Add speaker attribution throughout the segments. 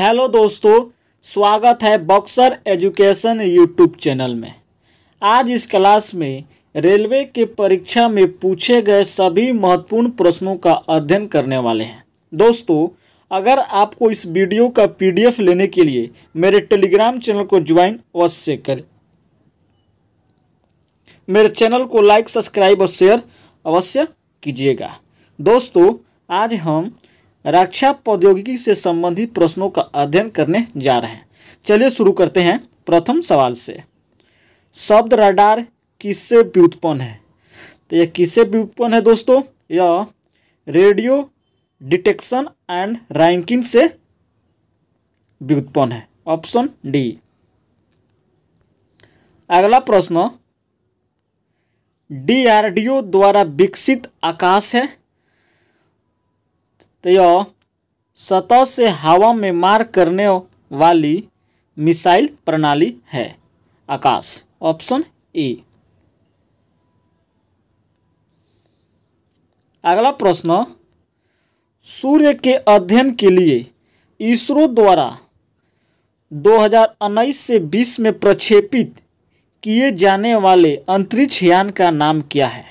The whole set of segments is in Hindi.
Speaker 1: हेलो दोस्तों स्वागत है बॉक्सर एजुकेशन यूट्यूब चैनल में आज इस क्लास में रेलवे के परीक्षा में पूछे गए सभी महत्वपूर्ण प्रश्नों का अध्ययन करने वाले हैं दोस्तों अगर आपको इस वीडियो का पीडीएफ लेने के लिए मेरे टेलीग्राम चैनल को ज्वाइन अवश्य करें मेरे चैनल को लाइक सब्सक्राइब और शेयर अवश्य कीजिएगा दोस्तों आज हम रक्षा प्रौद्योगिकी से संबंधित प्रश्नों का अध्ययन करने जा रहे हैं चलिए शुरू करते हैं प्रथम सवाल से शब्द रडार किससे व्युत्पन्न है तो यह किससे व्युत्पन्न है दोस्तों यह रेडियो डिटेक्शन एंड रैंकिंग से व्युत्पन्न है ऑप्शन डी अगला प्रश्न डीआरडीओ द्वारा विकसित आकाश है तो यह सतह से हवा में मार करने वाली मिसाइल प्रणाली है आकाश ऑप्शन ए अगला प्रश्न सूर्य के अध्ययन के लिए इसरो द्वारा दो से 20 में प्रक्षेपित किए जाने वाले अंतरिक्ष यान का नाम क्या है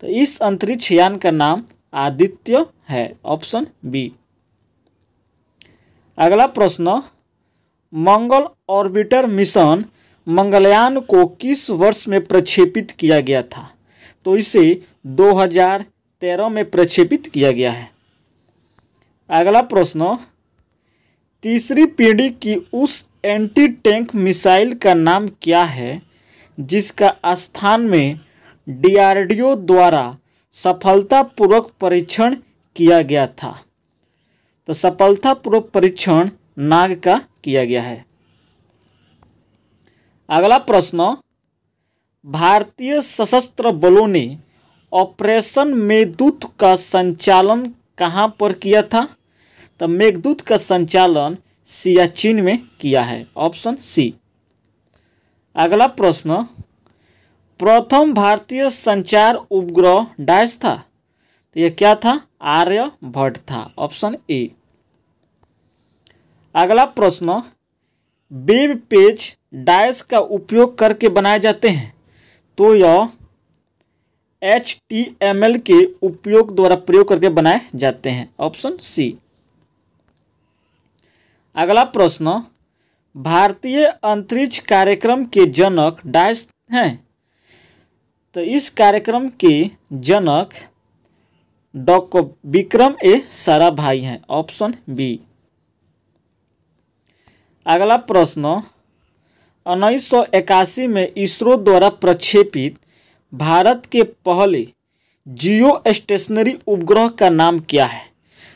Speaker 1: तो इस अंतरिक्ष यान का नाम आदित्य है ऑप्शन बी अगला प्रश्न मंगल ऑर्बिटर मिशन मंगलयान को किस वर्ष में प्रक्षेपित किया गया था तो इसे 2013 में प्रक्षेपित किया गया है अगला प्रश्न तीसरी पीढ़ी की उस एंटी टैंक मिसाइल का नाम क्या है जिसका स्थान में डीआरडीओ द्वारा सफलतापूर्वक परीक्षण किया गया था तो सफलतापूर्वक परीक्षण नाग का किया गया है अगला प्रश्न भारतीय सशस्त्र बलों ने ऑपरेशन मेघदूत का संचालन कहाँ पर किया था तो मेघदूत का संचालन सियाचिन में किया है ऑप्शन सी अगला प्रश्न प्रथम भारतीय संचार उपग्रह डैश था तो यह क्या था आर्यभट्ट था ऑप्शन ए अगला प्रश्न वेब पेज डाइस का उपयोग करके बनाए जाते हैं तो यह एच टी एम एल के उपयोग द्वारा प्रयोग करके बनाए जाते हैं ऑप्शन सी अगला प्रश्न भारतीय अंतरिक्ष कार्यक्रम के जनक डाइस हैं तो इस कार्यक्रम के जनक डॉग को विक्रम ए सारा भाई हैं ऑप्शन बी अगला प्रश्न उन्नीस सौ इक्यासी में इसरो द्वारा प्रक्षेपित भारत के पहले जियो स्टेशनरी उपग्रह का नाम क्या है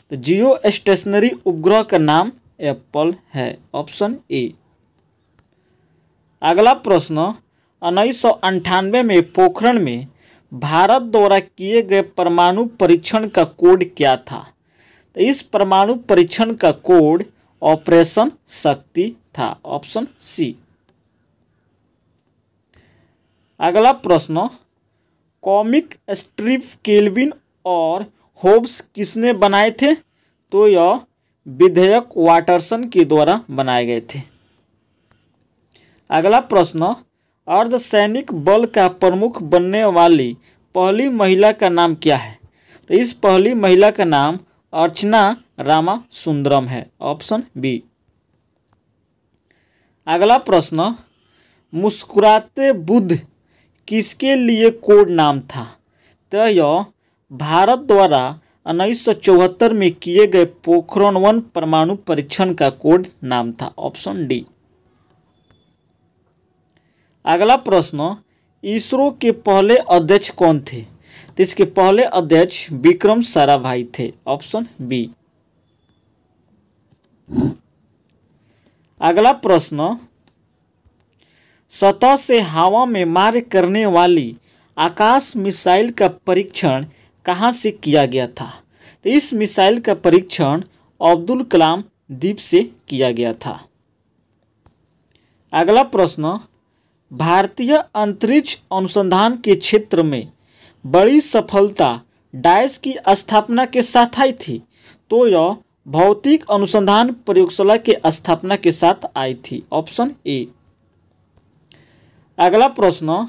Speaker 1: तो जियो स्टेशनरी उपग्रह का नाम एप्पल है ऑप्शन ए अगला प्रश्न उन्नीस सौ अंठानवे में पोखरण में भारत द्वारा किए गए परमाणु परीक्षण का कोड क्या था तो इस परमाणु परीक्षण का कोड ऑपरेशन शक्ति था ऑप्शन सी अगला प्रश्न कॉमिक स्ट्रिप केल्विन और होब्स किसने बनाए थे तो यह विधेयक वाटरसन के द्वारा बनाए गए थे अगला प्रश्न अर्धसैनिक बल का प्रमुख बनने वाली पहली महिला का नाम क्या है तो इस पहली महिला का नाम अर्चना रामा सुंदरम है ऑप्शन बी अगला प्रश्न मुस्कुराते बुद्ध किसके लिए कोड नाम था तो यह भारत द्वारा उन्नीस में किए गए पोखरण वन परमाणु परीक्षण का कोड नाम था ऑप्शन डी अगला प्रश्न इसरो के पहले अध्यक्ष कौन थे तो इसके पहले अध्यक्ष विक्रम साराभाई थे ऑप्शन बी अगला प्रश्न सतह से हवा में मार करने वाली आकाश मिसाइल का परीक्षण कहाँ से किया गया था तो इस मिसाइल का परीक्षण अब्दुल कलाम द्वीप से किया गया था अगला प्रश्न भारतीय अंतरिक्ष अनुसंधान के क्षेत्र में बड़ी सफलता डाइस की स्थापना के साथ आई थी तो यह भौतिक अनुसंधान प्रयोगशाला के स्थापना के साथ आई थी ऑप्शन ए अगला प्रश्न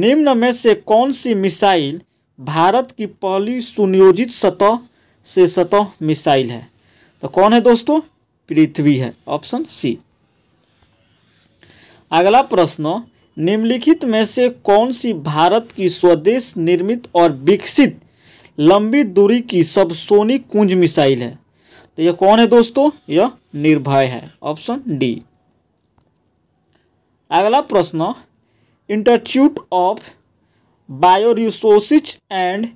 Speaker 1: निम्न में से कौन सी मिसाइल भारत की पहली सुनियोजित सतह से सतह मिसाइल है तो कौन है दोस्तों पृथ्वी है ऑप्शन सी अगला प्रश्न निम्नलिखित में से कौन सी भारत की स्वदेश निर्मित और विकसित लंबी दूरी की सबसोनिक कुंज मिसाइल है तो यह कौन है दोस्तों यह निर्भय है ऑप्शन डी अगला प्रश्न institute of bioresources and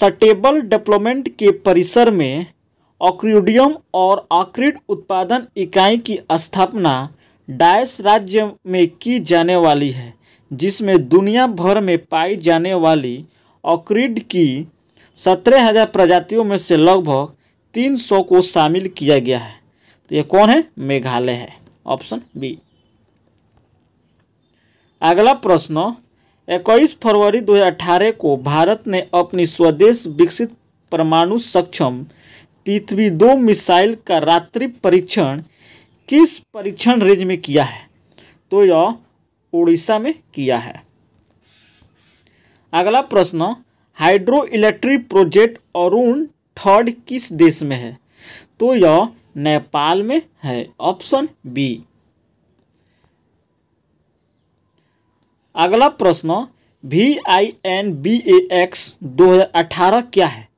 Speaker 1: sustainable development के परिसर में ऑक्रिडियम और ऑक्रिड उत्पादन इकाई की स्थापना डायस राज्य में की जाने वाली है जिसमें दुनिया भर में पाई जाने वाली ऑक्रिड की सत्रह हज़ार प्रजातियों में से लगभग तीन सौ को शामिल किया गया है तो ये कौन है मेघालय है ऑप्शन बी अगला प्रश्न इक्कीस फरवरी 2018 को भारत ने अपनी स्वदेश विकसित परमाणु सक्षम पृथ्वी दो मिसाइल का रात्रि परीक्षण किस परीक्षण रेंज में किया है तो यह उड़ीसा में किया है अगला प्रश्न hydroelectric project Arun third किस देश में है तो यह नेपाल में है ऑप्शन बी अगला प्रश्न V I N B A X दो क्या है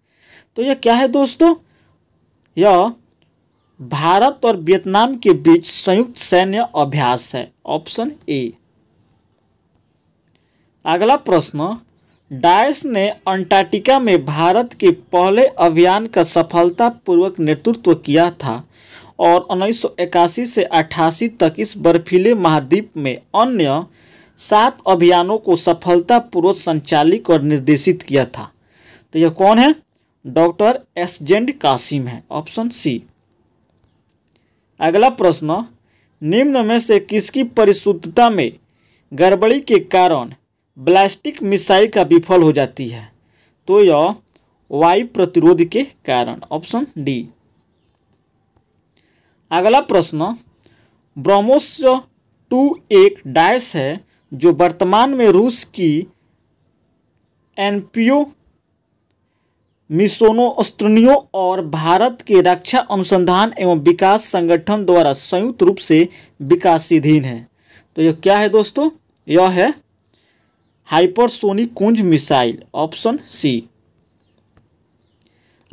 Speaker 1: तो यह क्या है दोस्तों यह भारत और वियतनाम के बीच संयुक्त सैन्य अभ्यास है ऑप्शन ए अगला प्रश्न डायस ने अंटार्कटिका में भारत के पहले अभियान का सफलतापूर्वक नेतृत्व किया था और उन्नीस से 88 तक इस बर्फीले महाद्वीप में अन्य सात अभियानों को सफलतापूर्वक संचालित और निर्देशित किया था तो यह कौन है डॉक्टर एसजेंड कासिम है ऑप्शन सी अगला प्रश्न निम्न में से किसकी परिशुद्धता में गड़बड़ी के कारण ब्लास्टिक मिसाइल का विफल हो जाती है तो यह वायु प्रतिरोध के कारण ऑप्शन डी अगला प्रश्न ब्रह्मोस टू एक डायस है जो वर्तमान में रूस की एनपीओ मिसोनो अस्त्रियों और भारत के रक्षा अनुसंधान एवं विकास संगठन द्वारा संयुक्त रूप से विकासाधीन है तो यह क्या है दोस्तों यह है hypersonic Kinzhal missile option C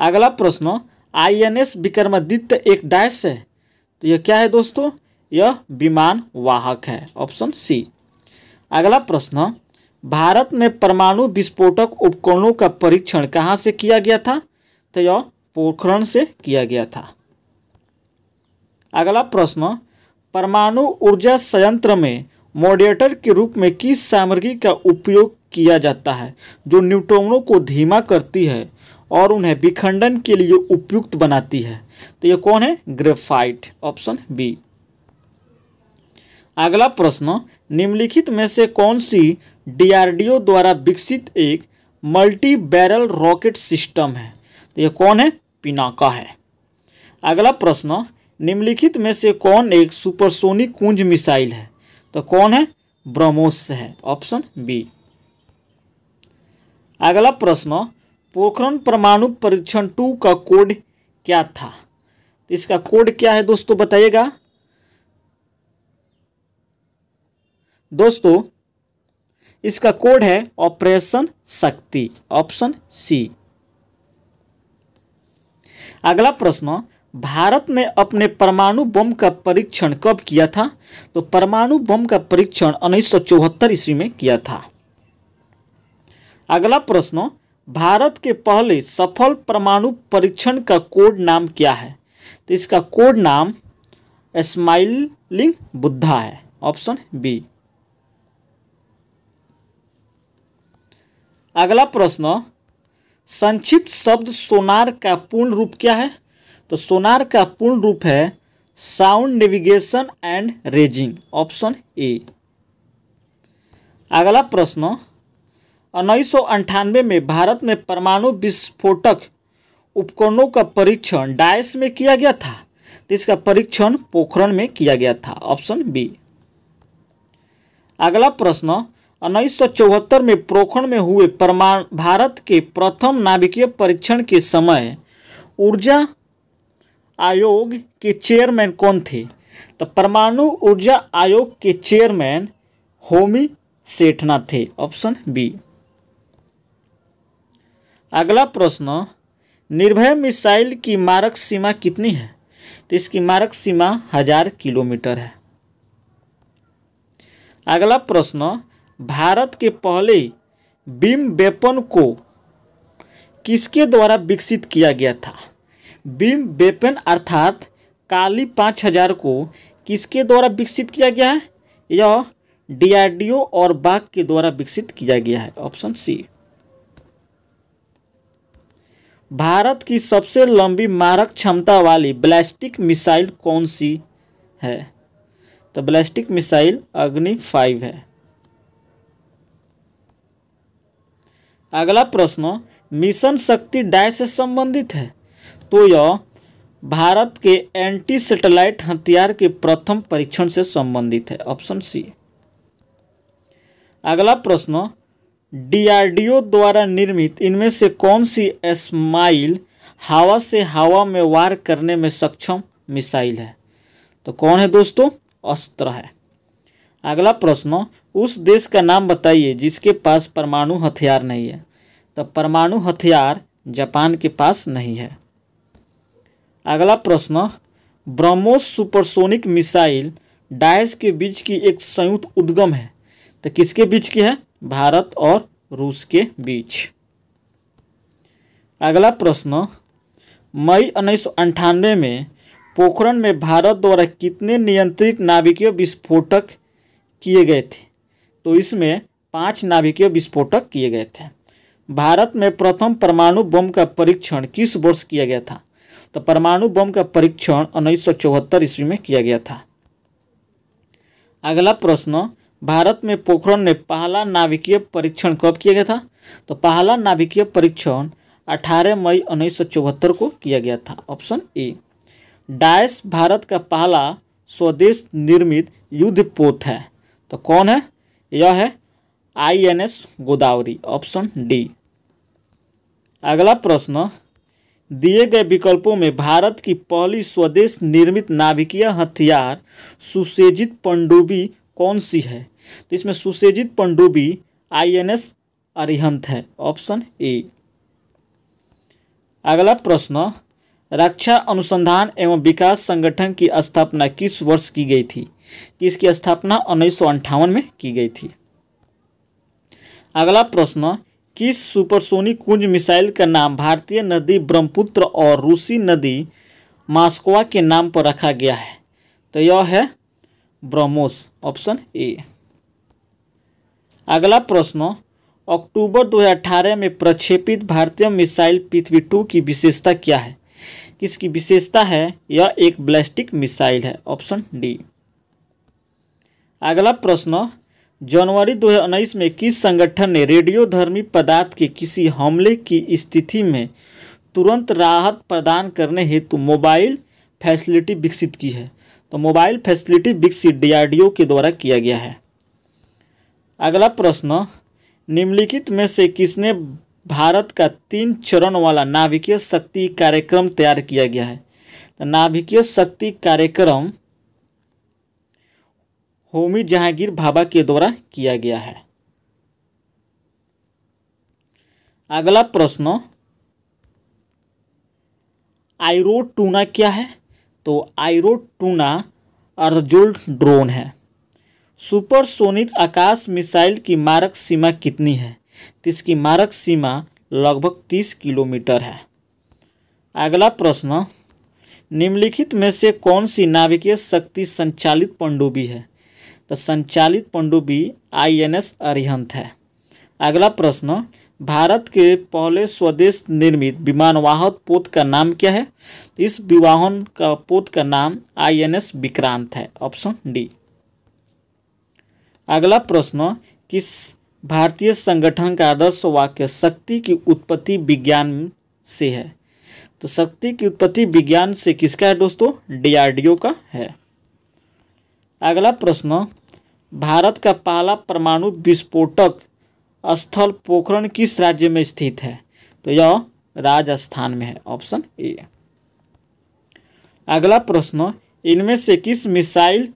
Speaker 1: अगला प्रश्न आईएनएस विक्रमादित्य एक डैश है तो यह क्या है दोस्तों यह विमान वाहक है ऑप्शन सी अगला प्रश्न भारत में परमाणु विस्फोटक उपकरणों का परीक्षण कहाँ से किया गया था तो यह पोखरण से किया गया था अगला प्रश्न परमाणु ऊर्जा संयंत्र में मॉडरेटर के रूप में किस सामग्री का उपयोग किया जाता है जो न्यूट्रॉनों को धीमा करती है और उन्हें विखंडन के लिए उपयुक्त बनाती है तो यह कौन है ग्रेफाइट ऑप्शन बी अगला प्रश्न निम्नलिखित में से कौन सी डीआरडीओ द्वारा विकसित एक मल्टी बैरल रॉकेट सिस्टम है तो यह कौन है पिनाका है अगला प्रश्न निम्नलिखित में से कौन एक सुपरसोनिक कुंज मिसाइल है तो कौन है ब्रह्मोस है ऑप्शन बी अगला प्रश्न पोखरण परमाणु परीक्षण टू का कोड क्या था तो इसका कोड क्या है दोस्तों बताइएगा दोस्तों इसका कोड है ऑपरेशन शक्ति ऑप्शन सी अगला प्रश्न भारत ने अपने परमाणु बम का परीक्षण कब किया था तो परमाणु बम का परीक्षण उन्नीस ईस्वी में किया था अगला प्रश्न भारत के पहले सफल परमाणु परीक्षण का कोड नाम क्या है तो इसका कोड नाम स्माइलिंग बुद्धा है ऑप्शन बी अगला प्रश्न संक्षिप्त शब्द सोनार का पूर्ण रूप क्या है तो सोनार का पूर्ण रूप है sound navigation and ranging option A अगला प्रश्न उन्नीस में भारत में परमाणु विस्फोटक उपकरणों का परीक्षण डाइस में किया गया था तो इसका परीक्षण पोखरण में किया गया था ऑप्शन बी अगला प्रश्न उन्नीस में प्रोखण में हुए परमाणु भारत के प्रथम नाभिकीय परीक्षण के समय ऊर्जा आयोग के चेयरमैन कौन थे तो परमाणु ऊर्जा आयोग के चेयरमैन होमी सेठना थे ऑप्शन बी अगला प्रश्न निर्भय मिसाइल की मारक सीमा कितनी है तो इसकी मारक सीमा हजार किलोमीटर है अगला प्रश्न भारत के पहले बीम वेपन को किसके द्वारा विकसित किया गया था बीम वेपन अर्थात काली पाँच हजार को किसके द्वारा विकसित किया गया है यह डीआरडीओ और बाघ के द्वारा विकसित किया गया है ऑप्शन सी भारत की सबसे लंबी मारक क्षमता वाली ब्लास्टिक मिसाइल कौन सी है तो ब्लास्टिक मिसाइल अग्नि फाइव है अगला प्रश्न मिशन शक्ति डाय से संबंधित है तो यह भारत के एंटी सैटेलाइट हथियार के प्रथम परीक्षण से संबंधित है ऑप्शन सी अगला प्रश्न डीआरडीओ द्वारा निर्मित इनमें से कौन सी स्माइल हवा से हवा में वार करने में सक्षम मिसाइल है तो कौन है दोस्तों अस्त्र है अगला प्रश्न उस देश का नाम बताइए जिसके पास परमाणु हथियार नहीं है तो परमाणु हथियार जापान के पास नहीं है अगला प्रश्न ब्रह्मोस सुपरसोनिक मिसाइल डाइस के बीच की एक संयुक्त उद्गम है तो किसके बीच की है भारत और रूस के बीच अगला प्रश्न मई उन्नीस में पोखरण में भारत द्वारा कितने नियंत्रित नाभिकीय विस्फोटक किए गए थे तो इसमें पाँच नाभिकीय विस्फोटक किए गए थे भारत में प्रथम परमाणु बम का परीक्षण किस वर्ष किया गया था तो परमाणु बम का परीक्षण उन्नीस सौ चौहत्तर ईस्वी में किया गया था अगला प्रश्न भारत में पोखरण में पहला नाभिकीय परीक्षण कब किया गया था तो पहला नाभिकीय परीक्षण 18 मई उन्नीस को किया गया था ऑप्शन ए डायस भारत का पहला स्वदेश निर्मित युद्धपोत है तो कौन है यह है I N S Godavari option D अगला प्रश्न दिए गए विकल्पों में भारत की पहली स्वदेश निर्मित नाभिकीय हथियार सुसेजित पंडुबी कौन सी है तो इसमें सुसेजित एन आईएनएस अरिहंत है ऑप्शन ए अगला प्रश्न रक्षा अनुसंधान एवं विकास संगठन की स्थापना किस वर्ष की गई थी इसकी स्थापना उन्नीस में की गई थी अगला प्रश्न किस सुपरसोनिक कुंज मिसाइल का नाम भारतीय नदी ब्रह्मपुत्र और रूसी नदी मास्कोवा के नाम पर रखा गया है तो यह है ब्रह्मोस ऑप्शन ए अगला प्रश्न अक्टूबर 2018 में प्रक्षेपित भारतीय मिसाइल पृथ्वी टू की विशेषता क्या है किसकी विशेषता है यह एक ब्लास्टिक मिसाइल है ऑप्शन डी अगला प्रश्न जनवरी 2019 में किस संगठन ने रेडियोधर्मी पदार्थ के किसी हमले की स्थिति में तुरंत राहत प्रदान करने हेतु मोबाइल फैसिलिटी विकसित की है तो मोबाइल फैसिलिटी विकसित डीआरडीओ के द्वारा किया गया है अगला प्रश्न निम्नलिखित में से किसने भारत का तीन चरण वाला नाभिकीय शक्ति कार्यक्रम तैयार किया गया है तो नाभिकीय शक्ति कार्यक्रम होमी जहांगीर भाभा के द्वारा किया गया है अगला प्रश्न आयरो टूना क्या है तो आयरो टूना अर्जुल ड्रोन है सुपरसोनिक आकाश मिसाइल की मारक सीमा कितनी है तो इसकी मारक सीमा लगभग तीस किलोमीटर है अगला प्रश्न निम्नलिखित में से कौन सी नाभिकीय शक्ति संचालित पंडुबी है तो संचालित पंडुबी आई एन एस अरिहंत है अगला प्रश्न भारत के पहले स्वदेश निर्मित विमानवाहक पोत का नाम क्या है इस विवाहन का पोत का नाम आई एन एस विक्रांत है ऑप्शन डी अगला प्रश्न किस भारतीय संगठन का आदर्श वाक्य शक्ति की उत्पत्ति विज्ञान से है तो शक्ति की उत्पत्ति विज्ञान से किसका है दोस्तों डीआरडीओ का है अगला प्रश्न भारत का पहला परमाणु विस्फोटक स्थल पोखरण किस राज्य में स्थित है तो यह राजस्थान में है ऑप्शन ए अगला प्रश्न इनमें से किस मिसाइल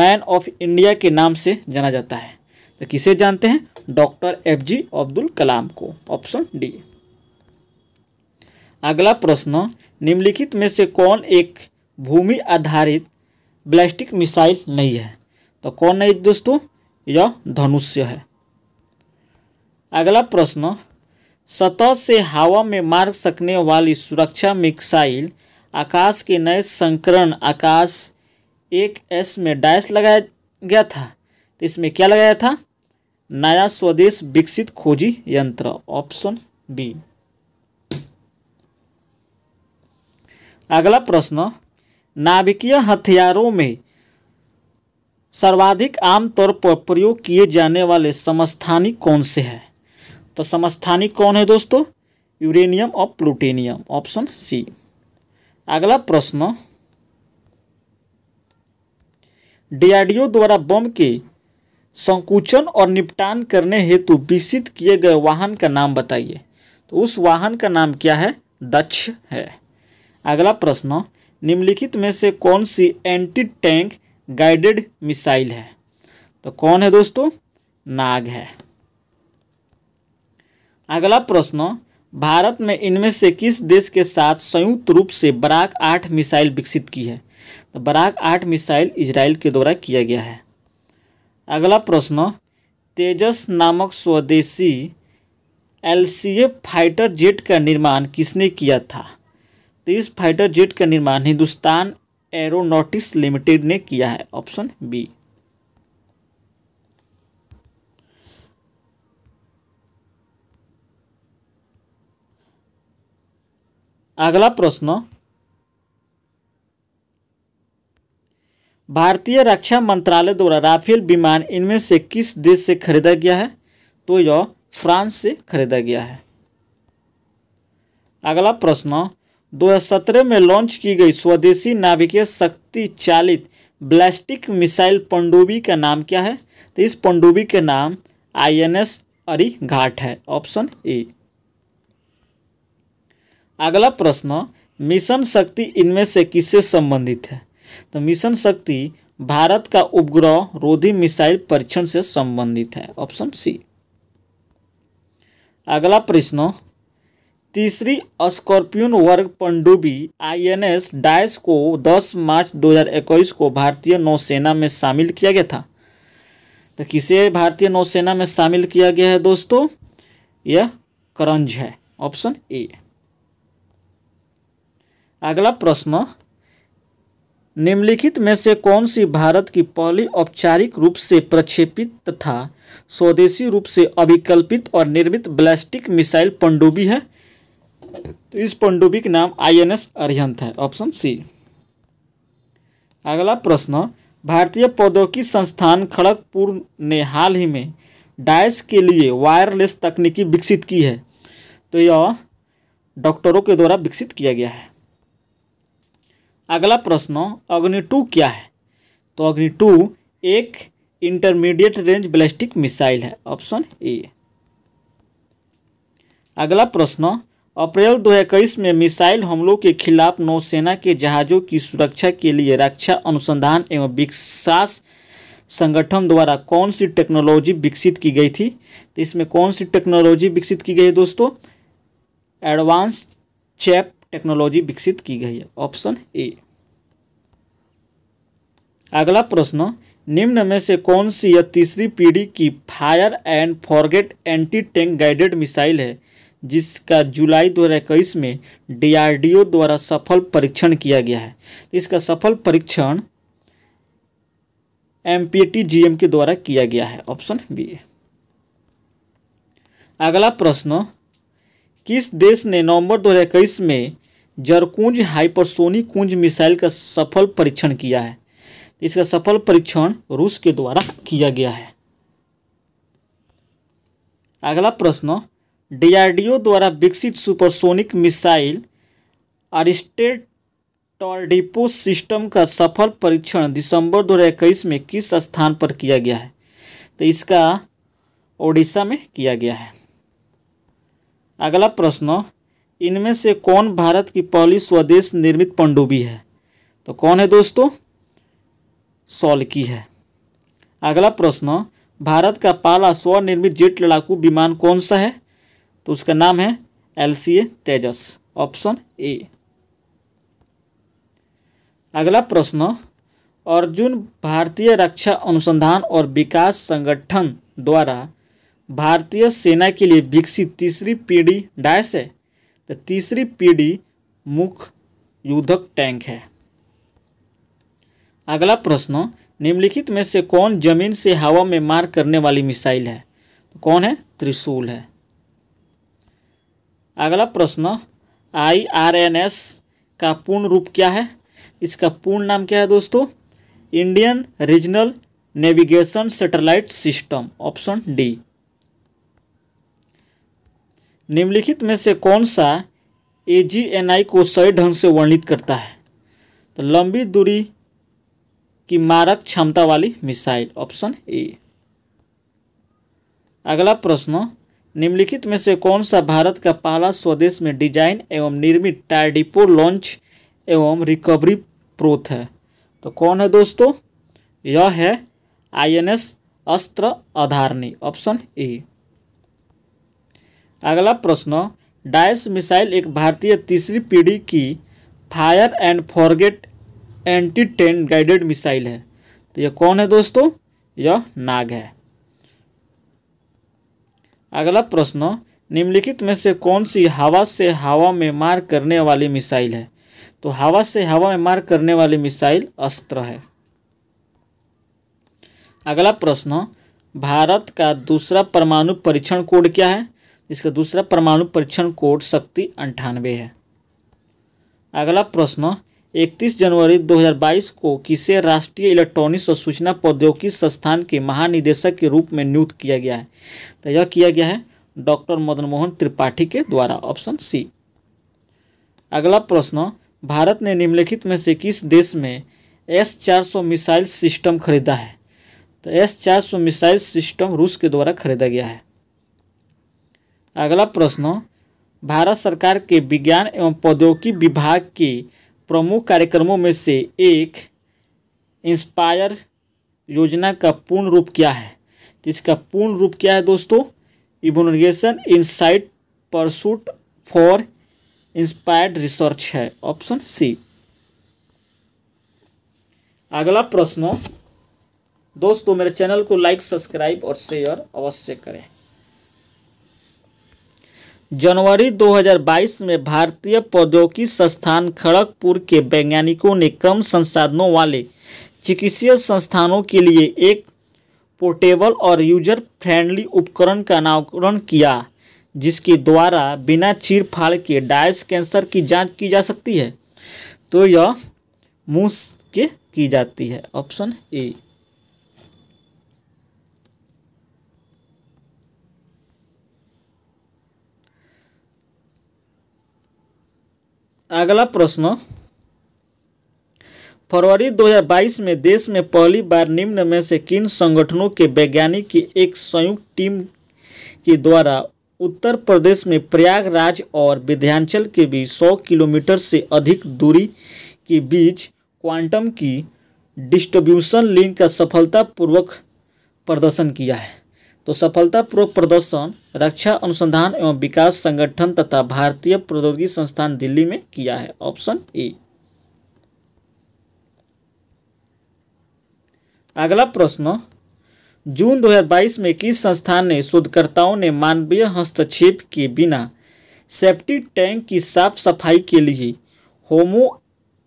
Speaker 1: मैन ऑफ इंडिया के नाम से जाना जाता है तो किसे जानते हैं doctor F G Abdul Kalam को ऑप्शन डी अगला प्रश्न निम्नलिखित में से कौन एक भूमि आधारित ब्लास्टिक मिसाइल नहीं है तो कौन है दोस्तों यह धनुष्य है अगला प्रश्न सतह से हवा में मार सकने वाली सुरक्षा मिसाइल आकाश के नए संकरण आकाश एक एस में डैश लगाया गया था तो इसमें क्या लगाया था नया स्वदेश विकसित खोजी यंत्र ऑप्शन बी अगला प्रश्न नाभिकीय हथियारों में सर्वाधिक आमतौर पर प्रयोग किए जाने वाले समस्थानी कौन से हैं तो समस्थानी कौन है दोस्तों यूरेनियम और प्लूटेनियम ऑप्शन सी अगला प्रश्न डीआरडीओ द्वारा बम के संकुचन और निपटान करने हेतु विकसित किए गए वाहन का नाम बताइए तो उस वाहन का नाम क्या है दक्ष है अगला प्रश्न निम्नलिखित में से कौन सी एंटी टैंक गाइडेड मिसाइल है तो कौन है दोस्तों नाग है अगला प्रश्न भारत में इनमें से किस देश के साथ संयुक्त रूप से बराक आठ मिसाइल विकसित की है तो बराक आठ मिसाइल इजराइल के द्वारा किया गया है अगला प्रश्न तेजस नामक स्वदेशी एलसीए फाइटर जेट का निर्माण किसने किया था इस फाइटर जेट का निर्माण हिंदुस्तान एरोनॉटिक्स लिमिटेड ने किया है ऑप्शन बी अगला प्रश्न भारतीय रक्षा मंत्रालय द्वारा राफेल विमान इनमें से किस देश से खरीदा गया है तो यह फ्रांस से खरीदा गया है अगला प्रश्न 2017 में लॉन्च की गई स्वदेशी नाभिकीय शक्ति चालित ब्लास्टिक मिसाइल पंडुबी का नाम क्या है तो इस पंडुबी के नाम आई एन एस अरी घाट है ऑप्शन ए अगला प्रश्न मिशन शक्ति इनमें से किससे संबंधित है तो मिशन शक्ति भारत का उपग्रह रोधी मिसाइल परीक्षण से संबंधित है ऑप्शन सी अगला प्रश्न तीसरी स्कॉर्पियन वर्ग एन आईएनएस डाइस को 10 मार्च 2021 को भारतीय नौसेना में शामिल किया गया था तो किसे भारतीय नौसेना में शामिल किया गया है दोस्तों यह करंज है ऑप्शन ए अगला प्रश्न निम्नलिखित में से कौन सी भारत की पहली औपचारिक रूप से प्रक्षेपित तथा स्वदेशी रूप से अभिकल्पित और निर्मित ब्लास्टिक मिसाइल पनडुब्बी है तो इस पंडुबी का नाम आई एन एस अरिहंत है ऑप्शन सी अगला प्रश्न भारतीय प्रौद्योगिकी संस्थान खड़गपुर ने हाल ही में डाइस के लिए वायरलेस तकनीकी विकसित की है तो यह डॉक्टरों के द्वारा विकसित किया गया है अगला प्रश्न अग्नि टू क्या है तो अग्नि टू एक इंटरमीडिएट रेंज बैलिस्टिक मिसाइल है ऑप्शन ए अगला प्रश्न अप्रैल 2021 में मिसाइल हमलों के खिलाफ नौसेना के जहाज़ों की सुरक्षा के लिए रक्षा अनुसंधान एवं विकास संगठन द्वारा कौन सी टेक्नोलॉजी विकसित की गई थी तो इसमें कौन सी टेक्नोलॉजी विकसित की गई है दोस्तों एडवांस चैप टेक्नोलॉजी विकसित की गई है ऑप्शन ए अगला प्रश्न निम्न में से कौन सी यह तीसरी पीढ़ी की fire and forget anti tank guided missile है जिसका जुलाई 2021 में डीआरडीओ द्वारा सफल परीक्षण किया गया है इसका सफल परीक्षण एम जीएम के द्वारा किया गया है ऑप्शन बी अगला प्रश्न किस देश ने नवंबर 2021 में जरकुंज हाइपरसोनिक कुंज मिसाइल का सफल परीक्षण किया है इसका सफल परीक्षण रूस के द्वारा किया गया है अगला प्रश्न डीआरडीओ द्वारा विकसित supersonic missile assisted torpedo system का सफल परीक्षण दिसंबर 2021 में किस स्थान पर किया गया है तो इसका ओडिशा में किया गया है अगला प्रश्न इनमें से कौन भारत की पहली स्वदेश निर्मित पनडुब्बी है तो कौन है दोस्तों सॉल की है अगला प्रश्न भारत का पहला स्वनिर्मित जेट लड़ाकू विमान कौन सा है तो उसका नाम है L C A Tejas option A अगला प्रश्न अर्जुन भारतीय रक्षा अनुसंधान और विकास संगठन द्वारा भारतीय सेना के लिए विकसित तीसरी पीढ़ी डैश है तो तीसरी पीढ़ी मुख्य युद्धक टैंक है अगला प्रश्न निम्नलिखित में से कौन जमीन से हवा में मार करने वाली मिसाइल है तो कौन है त्रिशूल है अगला प्रश्न आई आर एन एस का पूर्ण रूप क्या है इसका पूर्ण नाम क्या है दोस्तों Indian regional navigation satellite system option D निम्नलिखित में से कौन सा ए जी एन आई को सही ढंग से वर्णित करता है तो लंबी दूरी की मारक क्षमता वाली मिसाइल ऑप्शन ए अगला प्रश्न निम्नलिखित में से कौन सा भारत का पहला स्वदेश में डिजाइन एवं निर्मित टायर डिपो लॉन्च एवं रिकवरी प्रोथ है तो कौन है दोस्तों यह है आईएनएस अस्त्र आधारणी ऑप्शन ए अगला प्रश्न डाइस मिसाइल एक भारतीय तीसरी पीढ़ी की fire and forget anti tank guided missile है तो यह कौन है दोस्तों यह नाग है अगला प्रश्न निम्नलिखित में से कौन सी हवा से हवा में मार करने वाली मिसाइल है तो हवा से हवा में मार करने वाली मिसाइल अस्त्र है अगला प्रश्न भारत का दूसरा परमाणु परीक्षण कोड क्या है इसका दूसरा परमाणु परीक्षण कोड शक्ति अंठानवे है अगला प्रश्न 31 जनवरी 2022 को किसे राष्ट्रीय इलेक्ट्रॉनिक्स और सूचना प्रौद्योगिकी संस्थान के महानिदेशक के रूप में नियुक्त किया गया है तो यह किया गया है डॉक्टर मदन मोहन त्रिपाठी के द्वारा ऑप्शन सी अगला प्रश्न भारत ने निम्नलिखित में से किस देश में एस चार सौ मिसाइल सिस्टम खरीदा है तो एस चार सौ मिसाइल सिस्टम रूस के द्वारा खरीदा गया है अगला प्रश्न भारत सरकार के विज्ञान एवं प्रौद्योगिकी विभाग की प्रमुख कार्यक्रमों में से एक इंस्पायर योजना का पूर्ण रूप क्या है इसका पूर्ण रूप क्या है दोस्तों innovation in science pursuit for inspired research है ऑप्शन सी अगला प्रश्न दोस्तों मेरे चैनल को लाइक सब्सक्राइब और शेयर अवश्य करें जनवरी 2022 में भारतीय प्रौद्योगिकी संस्थान खड़गपुर के वैज्ञानिकों ने कम संसाधनों वाले चिकित्सीय संस्थानों के लिए एक पोर्टेबल और यूजर फ्रेंडली उपकरण का अनावरण किया जिसके द्वारा बिना चीर फाड़ के डायस कैंसर की जांच की जा सकती है तो यह मुँह के की जाती है ऑप्शन ए अगला प्रश्न फरवरी 2022 में देश में पहली बार निम्न में से किन संगठनों के वैज्ञानिक की एक संयुक्त टीम के द्वारा उत्तर प्रदेश में प्रयागराज और विध्यांचल के बीच 100 किलोमीटर से अधिक दूरी के बीच क्वांटम की डिस्ट्रीब्यूशन लिंक का सफलतापूर्वक प्रदर्शन किया है तो सफलतापूर्वक प्रदर्शन रक्षा अनुसंधान एवं विकास संगठन तथा भारतीय प्रौद्योगिकी संस्थान दिल्ली में किया है ऑप्शन ए अगला प्रश्न जून 2022 में किस संस्थान ने शोधकर्ताओं ने मानवीय हस्तक्षेप के बिना सेफ्टी टैंक की साफ सफाई के लिए होमो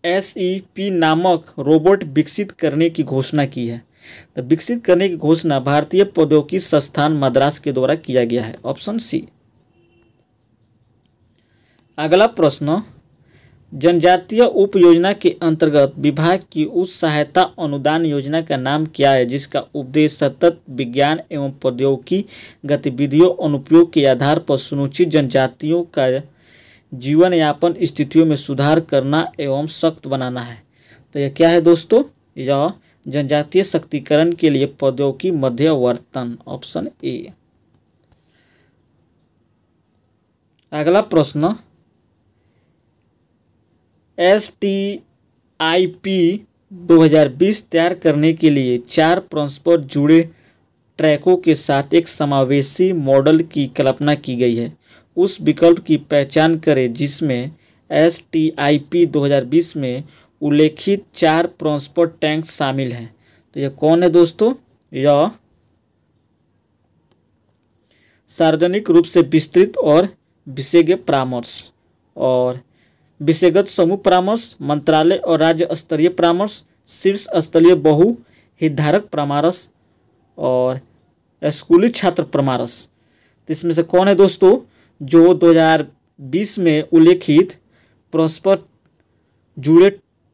Speaker 1: एस नामक रोबोट विकसित करने की घोषणा की है तो विकसित करने की घोषणा भारतीय प्रौद्योगिकी संस्थान मद्रास के द्वारा किया गया है ऑप्शन सी अगला प्रश्न जनजातीय उप योजना के अंतर्गत विभाग की उस सहायता अनुदान योजना का नाम क्या है जिसका उपदेश सतत विज्ञान एवं प्रौद्योगिकी गतिविधियों अनुप्रयोग के आधार पर सुनिश्चित जनजातियों का जीवन यापन स्थितियों में सुधार करना एवं सख्त बनाना है तो यह क्या है दोस्तों यह जनजातीय शक्तिकरण के लिए प्रौद्योगिकी मध्यवर्तन ऑप्शन ए अगला प्रश्न एस टी आई पी दो हजार बीस तैयार करने के लिए चार परस्पर जुड़े ट्रैकों के साथ एक समावेशी मॉडल की कल्पना की गई है उस विकल्प की पहचान करें जिसमें एस टी आई पी दो हजार बीस में उल्लेखित चार प्रोंसपोर्ट टैंक शामिल हैं तो यह कौन है दोस्तों यह सार्वजनिक रूप से विस्तृत और विशेष परामर्श और विषयगत समूह परामर्श मंत्रालय और राज्य स्तरीय परामर्श शीर्ष स्तरीय बहु हितधारक परामर्श और स्कूली छात्र परामर्श तो इसमें से कौन है दोस्तों जो 2020 में उल्लेखित प्रोस्पोर्ट जुड़े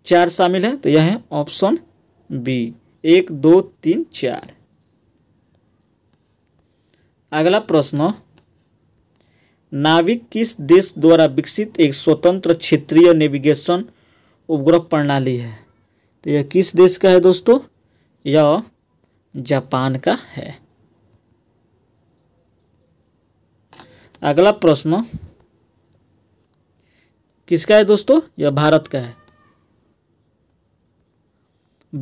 Speaker 1: चार शामिल है तो यह है ऑप्शन बी एक दो तीन चार अगला प्रश्न नाविक किस देश द्वारा विकसित एक स्वतंत्र क्षेत्रीय नेविगेशन उपग्रह प्रणाली है तो यह किस देश का है दोस्तों यह जापान का है अगला प्रश्न किसका है दोस्तों यह भारत का है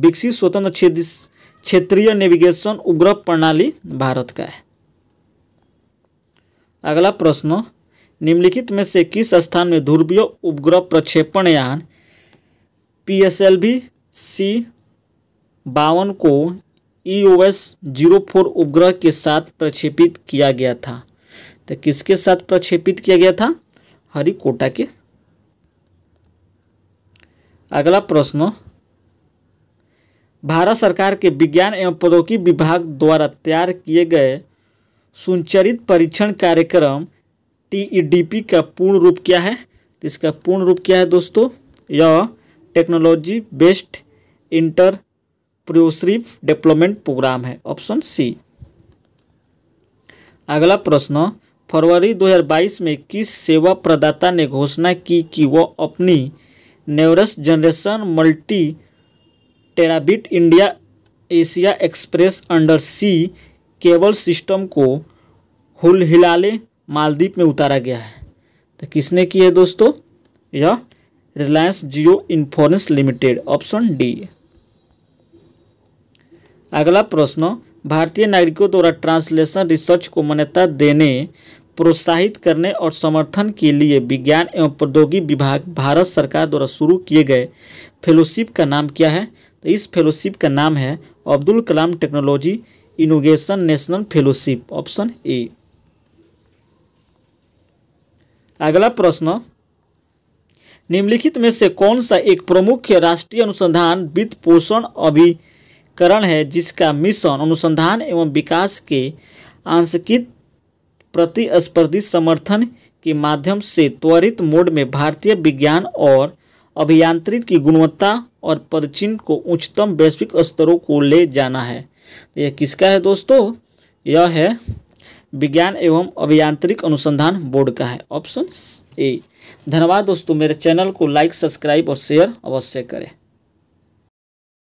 Speaker 1: विकसित स्वतंत्र क्षेत्रीय नेविगेशन उपग्रह प्रणाली भारत का है अगला प्रश्न निम्नलिखित में से किस स्थान में ध्रुवीय उपग्रह प्रक्षेपण यान P S L V C बावन को E O S zero four उपग्रह के साथ प्रक्षेपित किया गया था तो किसके साथ प्रक्षेपित किया गया था हरिकोटा के अगला प्रश्न भारत सरकार के विज्ञान एवं प्रौद्योगिकी विभाग द्वारा तैयार किए गए सुचरित परीक्षण कार्यक्रम टीईडीपी का पूर्ण रूप क्या है इसका पूर्ण रूप क्या है दोस्तों यह technology based entrepreneurship development programme है ऑप्शन सी अगला प्रश्न फरवरी 2022 में किस सेवा प्रदाता ने घोषणा की कि वह अपनी next generation multi terabit India Asia express undersea cable system को हुलहिलाले मालदीप में उतारा गया है तो किसने की है दोस्तों यह Reliance Jio Infocomm limited option D अगला प्रश्न भारतीय नागरिकों द्वारा ट्रांसलेशन रिसर्च को मान्यता देने प्रोत्साहित करने और समर्थन के लिए विज्ञान एवं प्रौद्योगिकी विभाग भारत सरकार द्वारा शुरू किए गए फेलोशिप का नाम क्या है तो इस फेलोशिप का नाम है Abdul Kalam technology innovation national fellowship option A अगला प्रश्न निम्नलिखित में से कौन सा एक प्रमुख राष्ट्रीय अनुसंधान वित्त पोषण अभिकरण है जिसका मिशन अनुसंधान एवं विकास के आंशिकित प्रतिस्पर्धी समर्थन के माध्यम से त्वरित मोड में भारतीय विज्ञान और अभियांत्रिक की गुणवत्ता और पदचिन्ह को उच्चतम वैश्विक स्तरों को ले जाना है तो यह किसका है दोस्तों यह है विज्ञान एवं अभियांत्रिक अनुसंधान बोर्ड का है ऑप्शन ए धन्यवाद दोस्तों मेरे चैनल को लाइक सब्सक्राइब और शेयर अवश्य करें